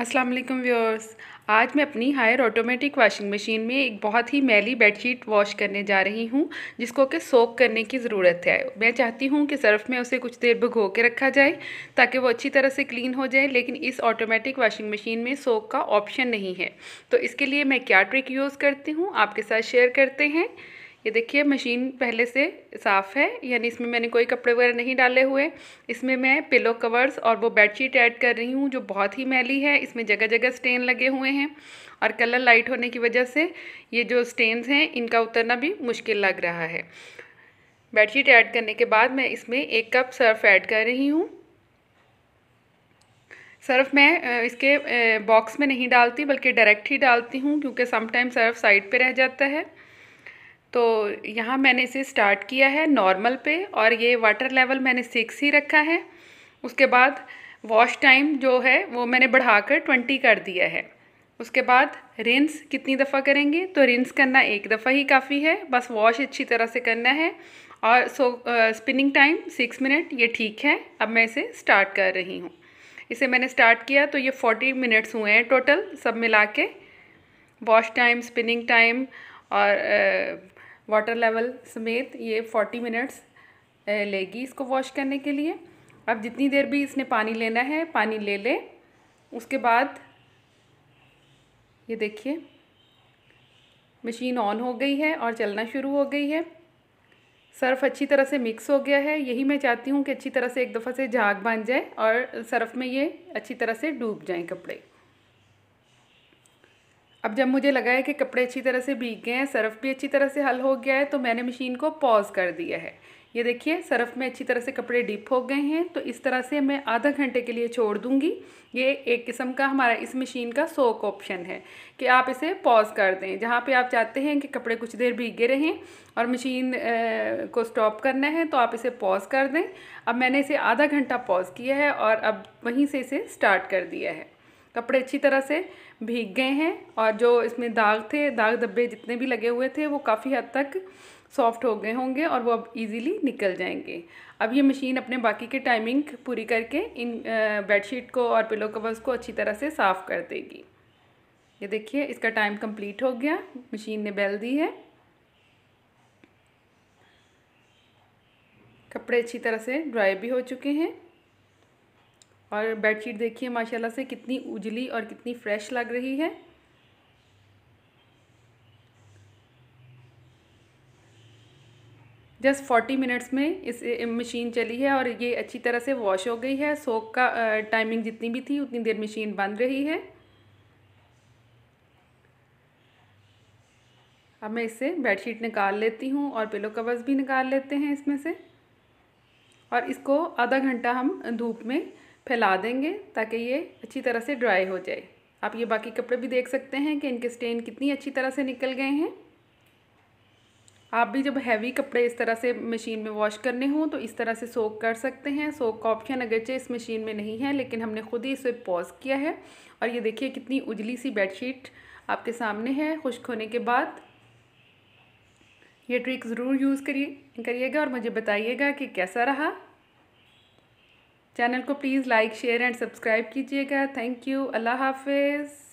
अस्सलाम वालेकुम व्यूअर्स आज मैं अपनी हायर ऑटोमेटिक वाशिंग मशीन में एक बहुत ही मैली बेडशीट वॉश करने जा रही हूँ जिसको कि सोक करने की ज़रूरत है मैं चाहती हूँ कि सर्फ़ में उसे कुछ देर भिगो के रखा जाए ताकि वो अच्छी तरह से क्लीन हो जाए लेकिन इस ऑटोमेटिक वाशिंग मशीन में सोक का ऑप्शन नहीं है तो इसके लिए मैं क्या ट्रिक यूज़ करती हूँ आपके साथ शेयर करते हैं ये देखिए मशीन पहले से साफ़ है यानी इसमें मैंने कोई कपड़े वगैरह नहीं डाले हुए इसमें मैं पिलो कवर्स और वो बेडशीट ऐड कर रही हूँ जो बहुत ही मैली है इसमें जगह जगह स्टेन लगे हुए हैं और कलर लाइट होने की वजह से ये जो स्टेन्स हैं इनका उतरना भी मुश्किल लग रहा है बेडशीट ऐड करने के बाद मैं इसमें एक कप सर्फ ऐड कर रही हूँ सर्फ मैं इसके बॉक्स में नहीं डालती बल्कि डायरेक्ट ही डालती हूँ क्योंकि समटाइम सर्फ साइड पे रह जाता है तो यहाँ मैंने इसे स्टार्ट किया है नॉर्मल पे और ये वाटर लेवल मैंने सिक्स ही रखा है उसके बाद वॉश टाइम जो है वो मैंने बढ़ाकर ट्वेंटी कर दिया है उसके बाद रिंस कितनी दफ़ा करेंगे तो रिंस करना एक दफ़ा ही काफ़ी है बस वॉश अच्छी तरह से करना है और so spinning time six minute ये ठीक है अब मैं इसे स्टार्ट कर रही हूँ इसे मैंने स्टार्ट किया तो ये फोर्टी मिनट्स हुए हैं टोटल सब मिला के वॉश टाइम स्पिनिंग टाइम और uh, वाटर लेवल समेत ये फोर्टी मिनट्स लेगी इसको वॉश करने के लिए अब जितनी देर भी इसने पानी लेना है पानी ले ले उसके बाद ये देखिए मशीन ऑन हो गई है और चलना शुरू हो गई है सर्फ़ अच्छी तरह से मिक्स हो गया है यही मैं चाहती हूँ कि अच्छी तरह से एक दफ़ा से झाग बन जाए और सर्फ़ में ये अच्छी तरह से डूब जाएं कपड़े अब जब मुझे लगा है कि कपड़े अच्छी तरह से भीग गए हैं सर्फ़ भी अच्छी तरह से हल हो गया है तो मैंने मशीन को पॉज कर दिया है ये देखिए सर्फ़ में अच्छी तरह से कपड़े डीप हो गए हैं तो इस तरह से मैं आधा घंटे के लिए छोड़ दूंगी ये एक किस्म का हमारा इस मशीन का सोक ऑप्शन है कि आप इसे पॉज कर दें जहाँ पे आप चाहते हैं कि कपड़े कुछ देर भीगे रहें और मशीन को स्टॉप करना है तो आप इसे पॉज कर दें अब मैंने इसे आधा घंटा पॉज किया है और अब वहीं से इसे स्टार्ट कर दिया है कपड़े अच्छी तरह से भीग गए हैं और जो इसमें दाग थे दाग धब्बे जितने भी लगे हुए थे वो काफ़ी हद तक सॉफ्ट हो गए होंगे और वो अब इजीली निकल जाएंगे अब ये मशीन अपने बाकी के टाइमिंग पूरी करके इन बेडशीट को और पिलो कवर्स को अच्छी तरह से साफ़ कर देगी ये देखिए इसका टाइम कंप्लीट हो गया मशीन ने बेल दी है कपड़े अच्छी तरह से ड्राई भी हो चुके हैं और बेडशीट देखिए माशाल्लाह से कितनी उजली और कितनी फ्रेश लग रही है जस्ट फोर्टी मिनट्स में इस मशीन चली है और ये अच्छी तरह से वॉश हो गई है सोक का टाइमिंग जितनी भी थी उतनी देर मशीन बंद रही है अब मैं इससे बेडशीट निकाल लेती हूँ और पिलो कवर्स भी निकाल लेते हैं इसमें से और इसको आधा घंटा हम धूप में फैला देंगे ताकि ये अच्छी तरह से ड्राई हो जाए आप ये बाकी कपड़े भी देख सकते हैं कि इनके स्टेन कितनी अच्छी तरह से निकल गए हैं आप भी जब हैवी कपड़े इस तरह से मशीन में वॉश करने हों तो इस तरह से सोक कर सकते हैं सोक का ऑप्शन अगरचे इस मशीन में नहीं है लेकिन हमने खुद ही इसे पॉज किया है और ये देखिए कितनी उजली सी बेडशीट आपके सामने है खुश्क होने के बाद ये ट्रिक ज़रूर यूज़ करिए करिएगा और मुझे बताइएगा कि कैसा रहा चैनल को please like share and subscribe कीजिएगा थैंक यू अल्लाह हाफिज़